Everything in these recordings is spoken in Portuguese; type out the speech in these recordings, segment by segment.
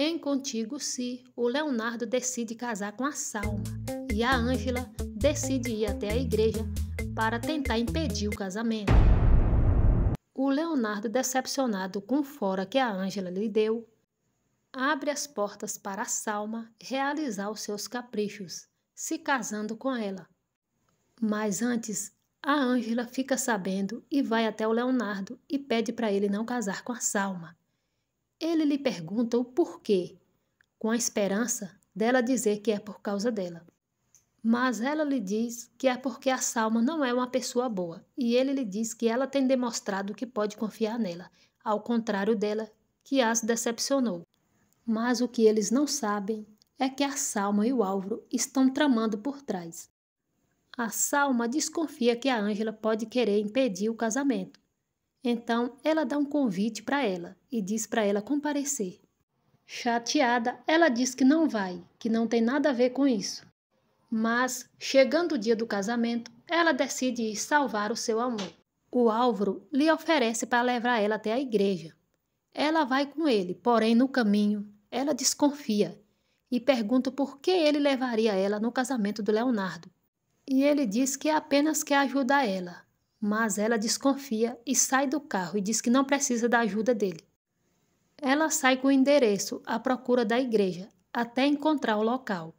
Em Contigo Se, o Leonardo decide casar com a Salma e a Ângela decide ir até a igreja para tentar impedir o casamento. O Leonardo, decepcionado com o fora que a Ângela lhe deu, abre as portas para a Salma realizar os seus caprichos, se casando com ela. Mas antes, a Ângela fica sabendo e vai até o Leonardo e pede para ele não casar com a Salma. Ele lhe pergunta o porquê, com a esperança dela dizer que é por causa dela. Mas ela lhe diz que é porque a Salma não é uma pessoa boa, e ele lhe diz que ela tem demonstrado que pode confiar nela, ao contrário dela, que as decepcionou. Mas o que eles não sabem é que a Salma e o Álvaro estão tramando por trás. A Salma desconfia que a Ângela pode querer impedir o casamento, então ela dá um convite para ela e diz para ela comparecer. Chateada, ela diz que não vai, que não tem nada a ver com isso. Mas, chegando o dia do casamento, ela decide ir salvar o seu amor. O Álvaro lhe oferece para levar ela até a igreja. Ela vai com ele, porém, no caminho, ela desconfia e pergunta por que ele levaria ela no casamento do Leonardo. E ele diz que é apenas quer ajudar ela, mas ela desconfia e sai do carro e diz que não precisa da ajuda dele. Ela sai com o endereço à procura da igreja até encontrar o local.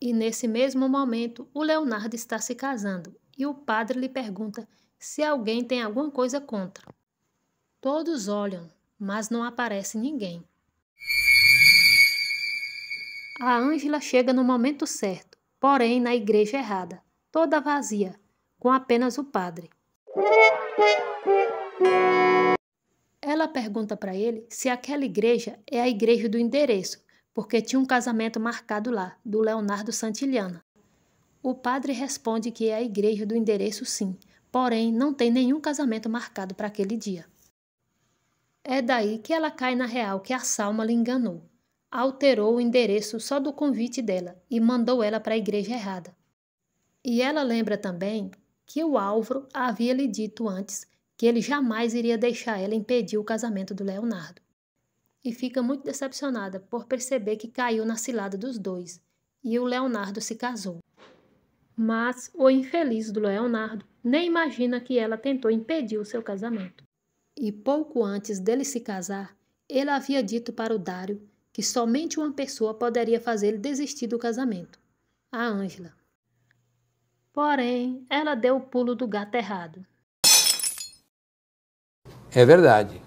E nesse mesmo momento, o Leonardo está se casando e o padre lhe pergunta se alguém tem alguma coisa contra. Todos olham, mas não aparece ninguém. A Ângela chega no momento certo, porém na igreja errada, toda vazia, com apenas o padre. Ela pergunta para ele se aquela igreja é a igreja do endereço, porque tinha um casamento marcado lá, do Leonardo Santillana. O padre responde que é a igreja do endereço, sim, porém não tem nenhum casamento marcado para aquele dia. É daí que ela cai na real que a Salma lhe enganou. Alterou o endereço só do convite dela e mandou ela para a igreja errada. E ela lembra também que o Álvaro havia lhe dito antes que ele jamais iria deixar ela impedir o casamento do Leonardo. E fica muito decepcionada por perceber que caiu na cilada dos dois e o Leonardo se casou. Mas o infeliz do Leonardo nem imagina que ela tentou impedir o seu casamento. E pouco antes dele se casar, ele havia dito para o Dário que somente uma pessoa poderia fazer ele desistir do casamento: a Ângela. Porém, ela deu o pulo do gato errado. É verdade.